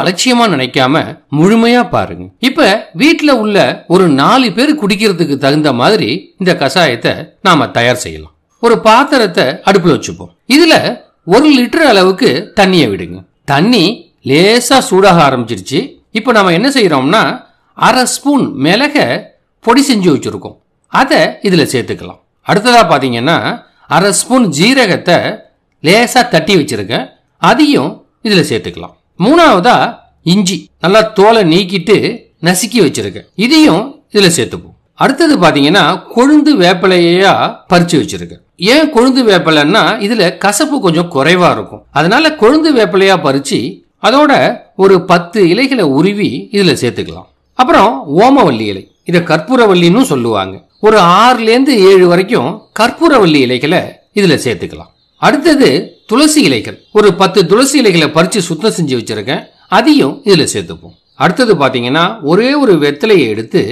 அலட்சியமா நினைக்காம முழுமையா பாருங்க இப்ப வீட்டுல உள்ள ஒரு நாலு பேர் குடிக்கிறதுக்கு தகுந்த மாதிரி இந்த கஷாயத்தை நாம தயார் செய்யலாம் ஒரு பாத்திரத்தை அடுப்புல வச்சுப்போம் இதுல ஒரு லிட்டர் அளவுக்கு தண்ணியை விடுங்க தண்ணி லேசா சூடாக ஆரம்பிச்சிருச்சு இப்போ நம்ம என்ன செய்யறோம்னா அரை ஸ்பூன் மிளக பொடி செஞ்சு வச்சிருக்கோம் அதை இதுல சேர்த்துக்கலாம் அடுத்ததா பாத்தீங்கன்னா அரை ஸ்பூன் ஜீரகத்தை லேசா தட்டி வச்சிருக்கேன் அதையும் இதுல சேர்த்துக்கலாம் மூணாவதா இஞ்சி நல்லா தோலை நீக்கிட்டு நசுக்கி வச்சிருக்கேன் இதையும் இதுல சேர்த்துப்போம் அடுத்தது பாத்தீங்கன்னா கொழுந்து வேப்பிலையா பறிச்சு வச்சிருக்கேன் ஏன் கொழுந்து வேப்பிலைன்னா இதுல கசப்பு கொஞ்சம் குறைவா இருக்கும் அதனால கொழுந்து வேப்பிலையா பறிச்சு அதோட ஒரு பத்து இலைகளை உருவி இதுல சேர்த்துக்கலாம் அப்புறம் ஓமவல்லி இலை இதை கற்பூரவல்லின்னு சொல்லுவாங்க ஒரு ஆறுலேருந்து ஏழு வரைக்கும் கற்பூரவல்லி இலைகளை இதில் சேர்த்துக்கலாம் அடுத்தது துளசி இலைகள் ஒரு பத்து துளசி இலைகளை பறித்து சுத்தம் செஞ்சு வச்சுருக்கேன் அதையும் இதில் சேர்த்துப்போம் அடுத்தது பாத்தீங்கன்னா ஒரே ஒரு வெத்தலையை எடுத்து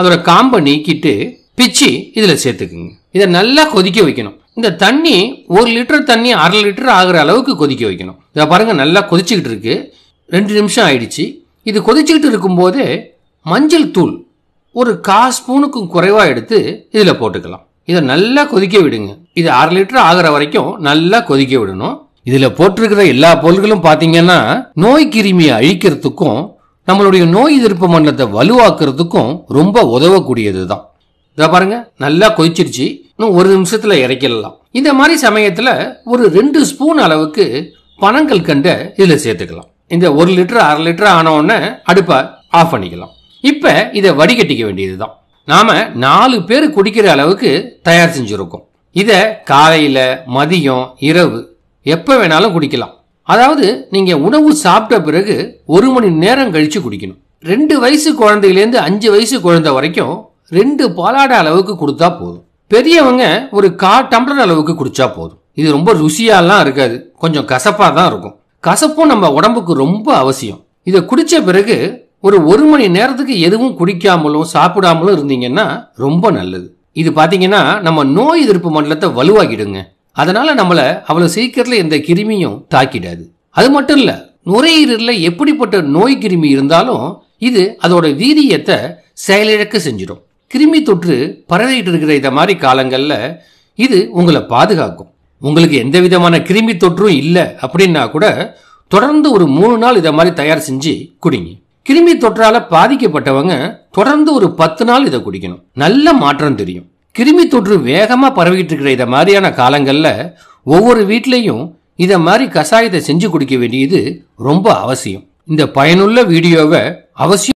அதோட காம்பை நீக்கிட்டு பிச்சு இதில் சேர்த்துக்குங்க இதை நல்லா கொதிக்க வைக்கணும் இந்த தண்ணி ஒரு லிட்டர் தண்ணி அரை லிட்டர் ஆகிற அளவுக்கு கொதிக்க வைக்கணும் இதை பாருங்கள் நல்லா கொதிச்சுக்கிட்டு இருக்கு ரெண்டு நிமிஷம் ஆயிடுச்சு இது கொதிச்சுக்கிட்டு இருக்கும்போது மஞ்சள் தூள் ஒரு கா ஸ்பூனுக்கும் குறைவாக எடுத்து இதில் போட்டுக்கலாம் இதை நல்லா கொதிக்க விடுங்க இது அரை லிட்டர் ஆகிற வரைக்கும் நல்லா கொதிக்க விடணும் இதில் போட்டிருக்கிற எல்லா பொருட்களும் பார்த்தீங்கன்னா நோய் கிருமியை அழிக்கிறதுக்கும் நம்மளுடைய நோய் எதிர்ப்பு மண்டலத்தை வலுவாக்குறதுக்கும் ரொம்ப உதவக்கூடியது தான் இதை பாருங்க நல்லா கொதிச்சிருச்சு இன்னும் ஒரு நிமிஷத்தில் இறக்கிடலாம் இந்த மாதிரி சமயத்தில் ஒரு ரெண்டு ஸ்பூன் அளவுக்கு பனங்கள் கண்டை இதில் சேர்த்துக்கலாம் இந்த ஒரு லிட்டர் அரை லிட்டர் ஆனவுடனே அடுப்பை ஆஃப் பண்ணிக்கலாம் இப்போ இதை வடிகட்டிக்க வேண்டியது தான் நாம் நாலு பேர் குடிக்கிற அளவுக்கு தயார் செஞ்சுருக்கோம் இதை காலையில் மதியம் இரவு எப்போ வேணாலும் குடிக்கலாம் அதாவது நீங்கள் உணவு சாப்பிட்ட பிறகு ஒரு மணி நேரம் கழித்து குடிக்கணும் ரெண்டு வயசு குழந்தையிலேருந்து அஞ்சு வயசு குழந்தை வரைக்கும் ரெண்டு பாலாடை அளவுக்கு கொடுத்தா போதும் பெரியவங்க ஒரு கா டம்ளர் அளவுக்கு குடிச்சா போதும் இது ரொம்ப ருசியாலாம் இருக்காது கொஞ்சம் கசப்பாக தான் இருக்கும் கசப்பும் நம்ம உடம்புக்கு ரொம்ப அவசியம் இதை குடித்த பிறகு ஒரு ஒரு மணி நேரத்துக்கு எதுவும் குடிக்காமலும் சாப்பிடாமலும் இருந்தீங்கன்னா ரொம்ப நல்லது இது பார்த்தீங்கன்னா நம்ம நோய் எதிர்ப்பு மண்டலத்தை வலுவாகிடுங்க அதனால நம்மளை அவ்வளோ சீக்கிரத்தில் எந்த கிருமியும் தாக்கிடாது அது மட்டும் இல்லை நுரையீரலில் எப்படிப்பட்ட நோய் கிருமி இருந்தாலும் இது அதோட வீரியத்தை செயலிழக்க செஞ்சிடும் கிருமி தொற்று பரவிட்டு இருக்கிற இந்த மாதிரி காலங்களில் இது உங்களை பாதுகாக்கும் உங்களுக்கு எந்த விதமான கிருமி தொற்றும் இல்லை அப்படின்னா கூட தொடர்ந்து ஒரு மூணு நாள் இதை மாதிரி தயார் செஞ்சு குடிங்க கிருமி தொற்றால பாதிக்கப்பட்டவங்க தொடர்ந்து ஒரு பத்து நாள் இதை குடிக்கணும் நல்ல மாற்றம் தெரியும் கிருமி தொற்று வேகமாக பரவிக்கிட்டு இருக்கிற இதை மாதிரியான காலங்களில் ஒவ்வொரு வீட்லையும் இதை மாதிரி கஷாயத்தை செஞ்சு குடிக்க வேண்டியது ரொம்ப அவசியம் இந்த பயனுள்ள வீடியோவை அவசியம்